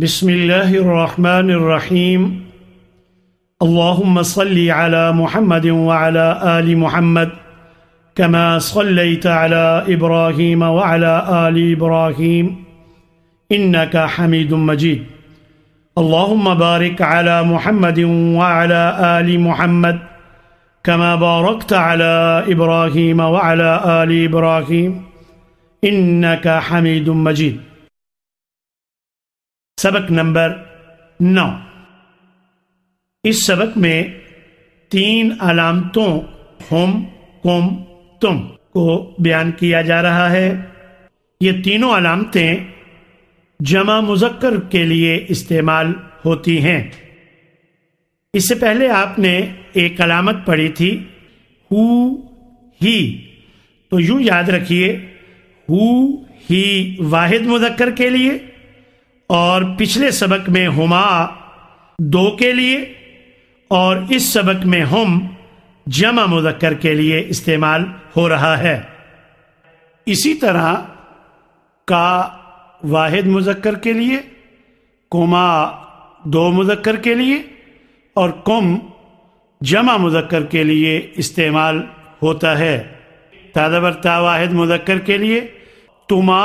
بسم الله الرحمن الرحيم اللهم صل على محمد وعلى آل محمد كما صليت على إبراهيم وعلى آل إبراهيم إنك حميد مجيد اللهم بارك على محمد وعلى آل محمد كما باركت على إبراهيم وعلى آل إبراهيم إنك حميد مجيد سبق نمبر نو اس سبق میں تین علامتوں ہم کم تم کو بیان کیا جا رہا ہے یہ تینوں علامتیں جمع مذکر کے لیے استعمال ہوتی ہیں اس سے پہلے آپ نے ایک علامت پڑھی تھی ہو ہی تو یوں یاد رکھیے ہو ہی واحد مذکر کے لیے اور پچھلے سبق میں ہما دو کے لیے اور اس سبق میں ہم جمع مذکر کے لیے استعمال ہو رہا ہے اسی طرح کا واحد مذکر کے لیے کما دو مذکر کے لیے اور کم جمع مذکر کے لیے استعمال ہوتا ہے تازہ برتا واحد مذکر کے لیے تما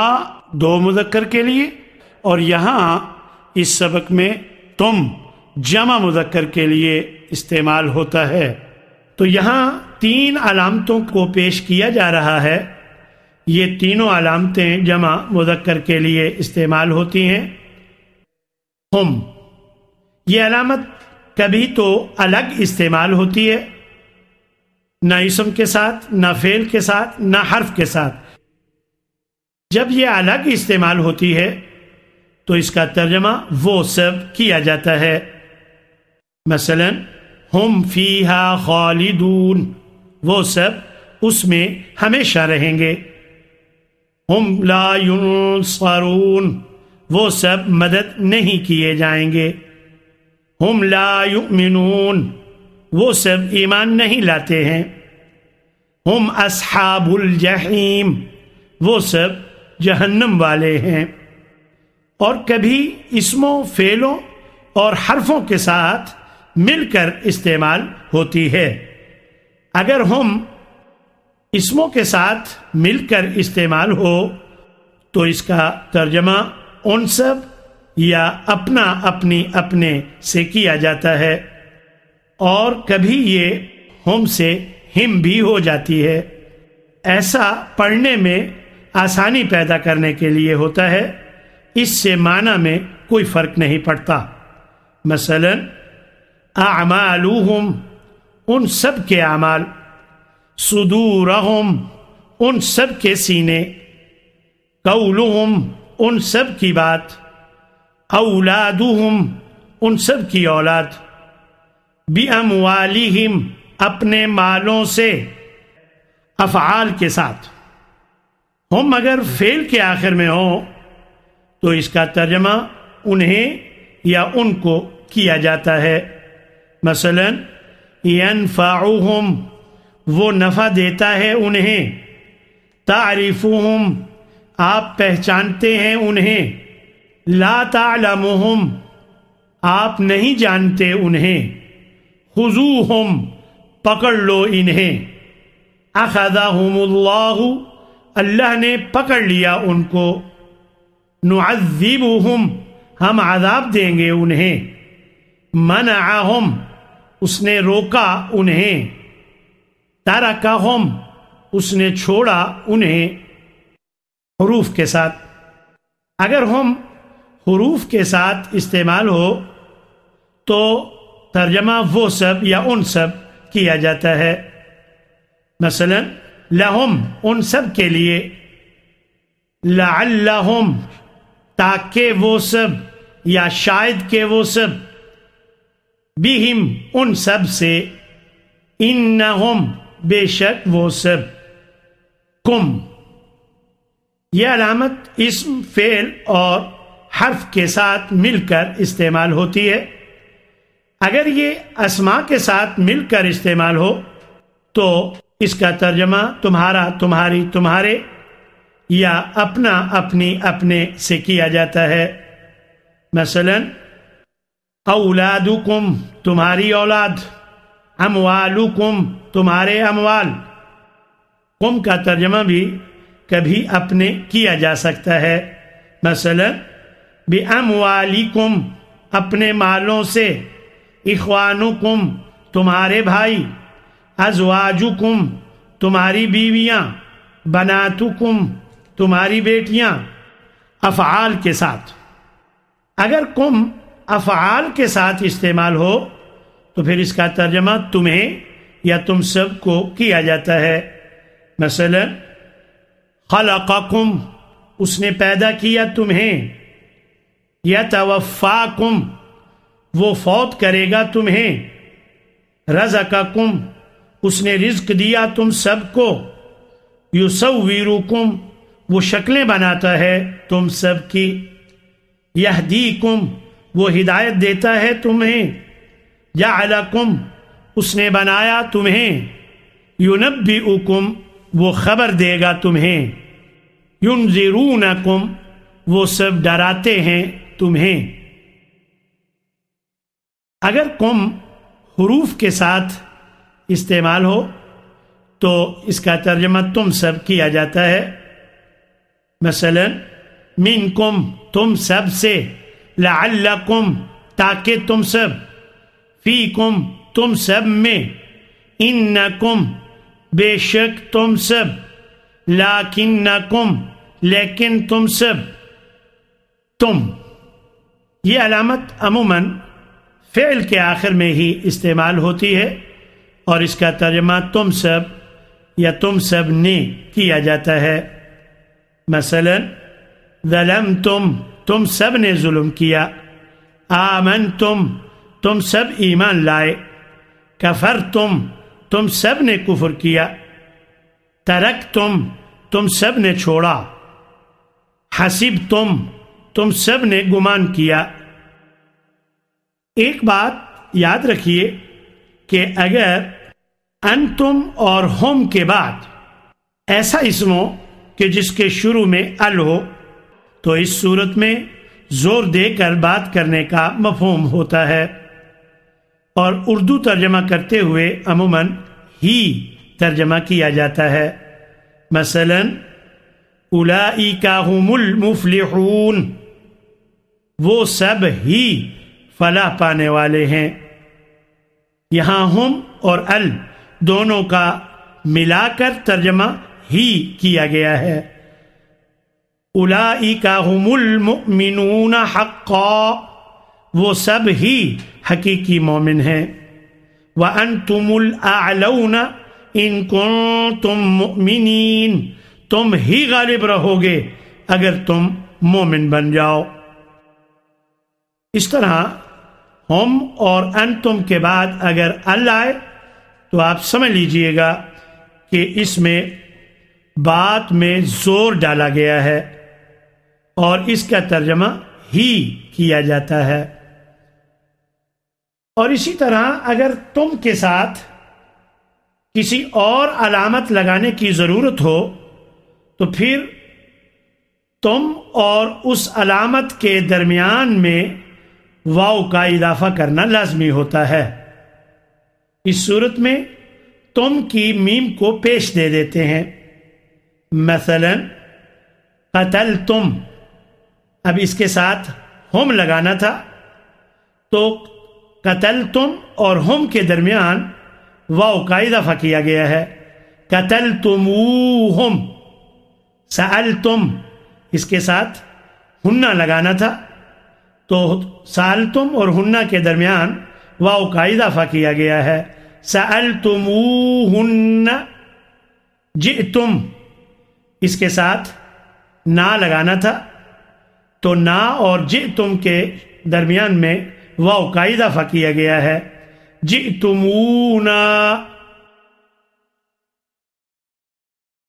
دو مذکر کے لیے اور یہاں اس سبق میں تم جمع مذکر کے لیے استعمال ہوتا ہے تو یہاں تین علامتوں کو پیش کیا جا رہا ہے یہ تینوں علامتیں جمع مذکر کے لیے استعمال ہوتی ہیں ہم یہ علامت کبھی تو الگ استعمال ہوتی ہے نہ اسم کے ساتھ نہ فیل کے ساتھ نہ حرف کے ساتھ جب یہ الگ استعمال ہوتی ہے تو اس کا ترجمہ وہ سب کیا جاتا ہے مثلا ہم فیہا خالدون وہ سب اس میں ہمیشہ رہیں گے ہم لا ینصرون وہ سب مدد نہیں کیے جائیں گے ہم لا يؤمنون وہ سب ایمان نہیں لاتے ہیں ہم اصحاب الجحیم وہ سب جہنم والے ہیں اور کبھی اسموں فعلوں اور حرفوں کے ساتھ مل کر استعمال ہوتی ہے اگر ہم اسموں کے ساتھ مل کر استعمال ہو تو اس کا ترجمہ ان سب یا اپنا اپنی اپنے سے کیا جاتا ہے اور کبھی یہ ہم سے ہم بھی ہو جاتی ہے ایسا پڑھنے میں آسانی پیدا کرنے کے لیے ہوتا ہے اس سے معنی میں کوئی فرق نہیں پڑتا مثلا اعمالوہم ان سب کے اعمال صدورہم ان سب کے سینے قولہم ان سب کی بات اولاد ان سب کی اولاد بھی ام اپنے مالوں سے افعال کے ساتھ ہم اگر فیل کے آخر میں ہوں تو اس کا ترجمہ انہیں یا ان کو کیا جاتا ہے مثلا یع وہ نفع دیتا ہے انہیں تعریف آپ پہچانتے ہیں انہیں لا ہم آپ نہیں جانتے انہیں خضوہم پکڑ لو انہیں اللہ اللہ نے پکڑ لیا ان کو ہم عذاب دیں گے انہیں منعہم اس نے روکا انہیں تارا اس نے چھوڑا انہیں حروف کے ساتھ اگر ہم حروف کے ساتھ استعمال ہو تو ترجمہ وہ سب یا ان سب کیا جاتا ہے مثلا لہم ان سب کے لیے لا اللہ تاکہ وہ سب یا شاید کہ وہ سب بہم ان سب سے ان نہ بے شک وہ سب کم یہ علامت اسم فعل اور حرف کے ساتھ مل کر استعمال ہوتی ہے اگر یہ اسما کے ساتھ مل کر استعمال ہو تو اس کا ترجمہ تمہارا تمہاری تمہارے یا اپنا اپنی اپنے سے کیا جاتا ہے مثلا اولادکم تمہاری اولاد اموالکم تمہارے اموال کم کا ترجمہ بھی کبھی اپنے کیا جا سکتا ہے مثلا بھی اموالکم اپنے مالوں سے اخوانکم تمہارے بھائی ازواجکم تمہاری بیویاں بناتکم تمہاری بیٹیاں افعال کے ساتھ اگر کم افعال کے ساتھ استعمال ہو تو پھر اس کا ترجمہ تمہیں یا تم سب کو کیا جاتا ہے مثلا خلق کم اس نے پیدا کیا تمہیں یا توفا کم وہ فوت کرے گا تمہیں رضا کا کم اس نے رزق دیا تم سب کو یو وہ شکلیں بناتا ہے تم سب کی یہ دی کم وہ ہدایت دیتا ہے تمہیں یا کم اس نے بنایا تمہیں یونب بھی وہ خبر دے گا تمہیں یون ذرون وہ سب ڈراتے ہیں تمہیں اگر کم حروف کے ساتھ استعمال ہو تو اس کا ترجمہ تم سب کیا جاتا ہے مثلا من کم تم سب سے لعلکم تاکہ تم سب فی کم تم سب میں ان نہ کم بے شک تم سب لا نہ کم لیکن تم سب تم یہ علامت عموماً فعل کے آخر میں ہی استعمال ہوتی ہے اور اس کا ترجمہ تم سب یا تم سب نے کیا جاتا ہے مثلا ظلم تم تم سب نے ظلم کیا آمن تم تم سب ایمان لائے کفر تم تم سب نے کفر کیا ترک تم تم سب نے چھوڑا حسب تم تم سب نے گمان کیا ایک بات یاد رکھیے کہ اگر ان تم اور ہوم کے بعد ایسا اسمو کہ جس کے شروع میں ال ہو تو اس صورت میں زور دے کر بات کرنے کا مفہوم ہوتا ہے اور اردو ترجمہ کرتے ہوئے عموماً ہی ترجمہ کیا جاتا ہے مثلاً هم المفلحون وہ سب ہی فلاح پانے والے ہیں یہاں ہم اور ال دونوں کا ملا کر ترجمہ ہی کیا گیا ہے اولئیکا ہم المؤمنون حقا وہ سب ہی حقیقی مومن ہیں وَأَنْتُمُ الْأَعْلَوْنَ ان كُنْتُم مُؤْمِنِينَ تم ہی غالب رہو گے اگر تم مومن بن جاؤ اس طرح ہم اور انتم کے بعد اگر اللہ آئے تو آپ سمجھ لیجئے گا کہ اس میں بات میں زور ڈالا گیا ہے اور اس کا ترجمہ ہی کیا جاتا ہے اور اسی طرح اگر تم کے ساتھ کسی اور علامت لگانے کی ضرورت ہو تو پھر تم اور اس علامت کے درمیان میں واؤ کا اضافہ کرنا لازمی ہوتا ہے اس صورت میں تم کی میم کو پیش دے دیتے ہیں مثلا قتل تم اب اس کے ساتھ ہم لگانا تھا تو قتل تم اور ہم کے درمیان واؤ کا اضافہ کیا گیا ہے قتل تم سل تم اس کے ساتھ ہننا لگانا تھا تو سال تم اور ہنہ کے درمیان واؤ کا اضافہ کیا گیا ہے سل تم ہن تم اس کے ساتھ نا لگانا تھا تو نا اور جی تم کے درمیان میں کا اضافہ کیا گیا ہے جی تم